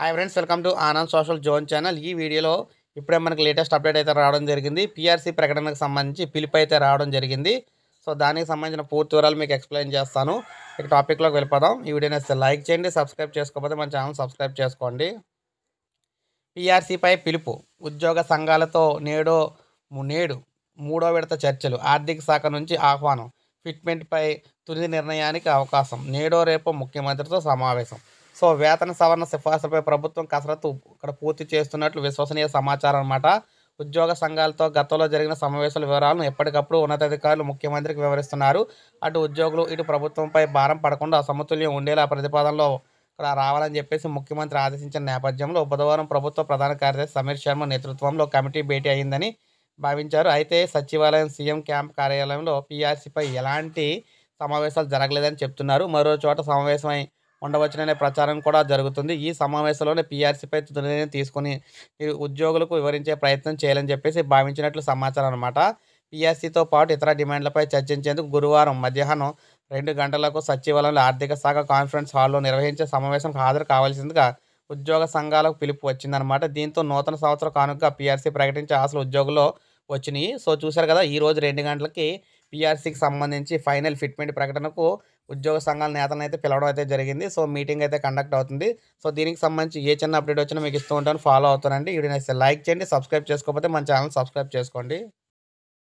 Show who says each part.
Speaker 1: hi friends welcome to Anand social zone channel ఈ వీడియోలో ఇప్పుడే మనకి లేటెస్ట్ అప్డేట్ అయితే రావడం జరిగింది పీఆర్సీ ప్రకటనకు సంబంధించి పిలుపు అయితే రావడం జరిగింది సో దానికి సంబంధించిన పూర్తి వివరాలు మీకు ఎక్స్ప్లెయిన్ చేస్తాను ఇక టాపిక్లోకి వెళ్ళిపోదాం ఈ వీడియో నచ్చితే లైక్ చేయండి సబ్స్క్రైబ్ చేసుకోకపోతే మన ఛానల్ సబ్స్క్రైబ్ చేసుకోండి పీఆర్సీపై పిలుపు ఉద్యోగ సంఘాలతో నేడో నేడు మూడో విడత చర్చలు ఆర్థిక శాఖ నుంచి ఆహ్వానం ఫిట్మెంట్పై తుది నిర్ణయానికి అవకాశం నేడో రేపు ముఖ్యమంత్రితో సమావేశం సో వేతన సవరణ సిఫార్సులపై ప్రభుత్వం కసరత్తు ఇక్కడ పూర్తి చేస్తున్నట్లు విశ్వసనీయ సమాచారం అనమాట ఉద్యోగ సంఘాలతో గతంలో జరిగిన సమావేశాల వివరాలను ఎప్పటికప్పుడు ఉన్నతాధికారులు ముఖ్యమంత్రికి వివరిస్తున్నారు అటు ఉద్యోగులు ఇటు ప్రభుత్వంపై భారం పడకుండా సమతుల్యం ఉండేలా ప్రతిపాదనలో ఇక్కడ రావాలని చెప్పేసి ముఖ్యమంత్రి ఆదేశించిన నేపథ్యంలో బుధవారం ప్రభుత్వ ప్రధాన కార్యదర్శి సమీర్ శర్మ నేతృత్వంలో కమిటీ భేటీ అయిందని భావించారు అయితే సచివాలయం సీఎం క్యాంప్ కార్యాలయంలో పీఆర్సీపై ఎలాంటి సమావేశాలు జరగలేదని చెప్తున్నారు మరో చోట సమావేశమై ఉండవచ్చుననే ప్రచారం కూడా జరుగుతుంది ఈ సమావేశంలోనే పీఆర్సీపై నిర్ణయం తీసుకుని ఉద్యోగులకు వివరించే ప్రయత్నం చేయాలని చెప్పేసి భావించినట్లు సమాచారం అనమాట పీఆర్సీతో పాటు ఇతర డిమాండ్లపై చర్చించేందుకు గురువారం మధ్యాహ్నం రెండు గంటలకు సచివాలయంలో ఆర్థిక శాఖ కాన్ఫరెన్స్ హాల్లో నిర్వహించే సమావేశంకు హాజరు కావాల్సిందిగా ఉద్యోగ సంఘాలకు పిలుపు వచ్చిందనమాట దీంతో నూతన సంవత్సర కానుకగా పీఆర్సీ ప్రకటించే ఆశలు ఉద్యోగుల్లో వచ్చినాయి సో చూశారు కదా ఈరోజు రెండు గంటలకి పీఆర్సీకి సంబంధించి ఫైనల్ ఫిట్మెంట్ ప్రకటనకు ఉద్యోగ సంఘాల నేతలను అయితే పిలవడం అయితే జరిగింది సో మీటింగ్ అయితే కండక్ట్ అవుతుంది సో దీనికి సంబంధించి ఏ చిన్న అప్డేట్ వచ్చినా మీకు ఇస్తూ ఉంటాను ఫాలో అవుతానండి వీడియో నచ్చితే లైక్ చేయండి సబ్స్క్రైబ్ చేసుకోకపోతే మన ఛానల్ సబ్స్క్రైబ్ చేసుకోండి